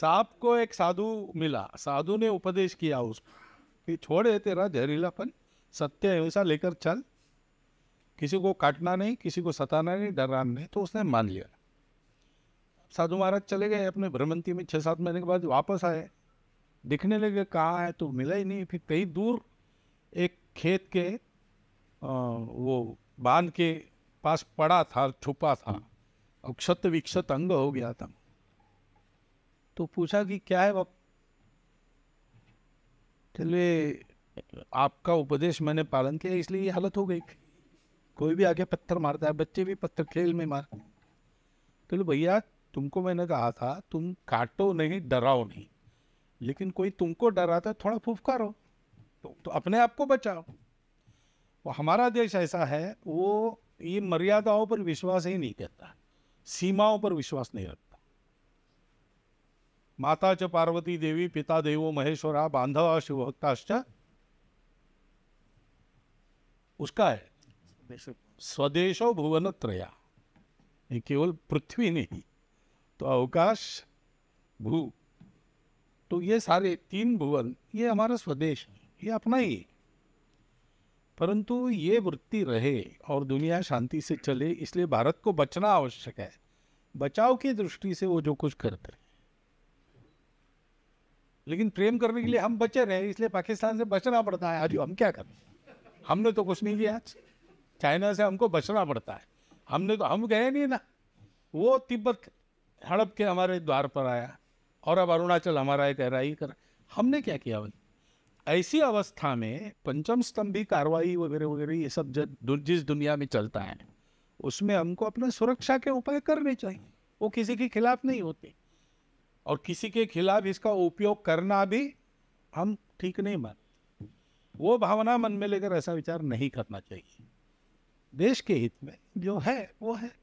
सांप को एक साधु मिला साधु ने उपदेश किया उसको कि छोड़े तेरा जहरीलापन सत्य अहिंसा लेकर चल किसी को काटना नहीं किसी को सताना नहीं डराना नहीं तो उसने मान लिया साधु महाराज चले गए अपने भ्रमंती में छः सात महीने के बाद वापस आए दिखने लगे कहाँ है तो मिला ही नहीं फिर कहीं दूर एक खेत के आ, वो बांध के पास पड़ा था छुपा था और क्षत विक्षत अंग हो गया था तो पूछा कि क्या है चलिए आपका उपदेश मैंने पालन किया इसलिए ये हालत हो गई कोई भी आगे पत्थर मारता है बच्चे भी पत्थर खेल में हैं चलो तो भैया तुमको मैंने कहा था तुम काटो नहीं डराओ नहीं लेकिन कोई तुमको डराता है थोड़ा फुफकारो तो, तो अपने आप को बचाओ वो हमारा देश ऐसा है वो ये मर्यादाओं पर विश्वास ही नहीं करता सीमाओं पर विश्वास नहीं रखता माता च पार्वती देवी पिता देवो महेश्वरा बांधवा शिवभक्ताश्च उसका है स्वदेशो भुवन त्रया ये केवल पृथ्वी नहीं तो अवकाश भू तो ये सारे तीन भुवन ये हमारा स्वदेश ये अपना ही परंतु ये वृत्ति रहे और दुनिया शांति से चले इसलिए भारत को बचना आवश्यक है बचाव की दृष्टि से वो जो कुछ करते लेकिन प्रेम करने के लिए हम बचे रहे इसलिए पाकिस्तान से बचना पड़ता है आज हम क्या करें हमने तो कुछ नहीं किया चाइना से हमको बचना पड़ता है हमने तो हम गए नहीं ना वो तिब्बत हड़प के हमारे द्वार पर आया और अब अरुणाचल हमारा एक एराई कर हमने क्या किया भाई ऐसी अवस्था में पंचम स्तंभी कार्रवाई वगैरह वगैरह ये सब जब जिस दुनिया में चलता है उसमें हमको अपना सुरक्षा के उपाय करने चाहिए वो किसी के खिलाफ नहीं होते और किसी के खिलाफ इसका उपयोग करना भी हम ठीक नहीं मानते वो भावना मन में लेकर ऐसा विचार नहीं करना चाहिए देश के हित में जो है वो है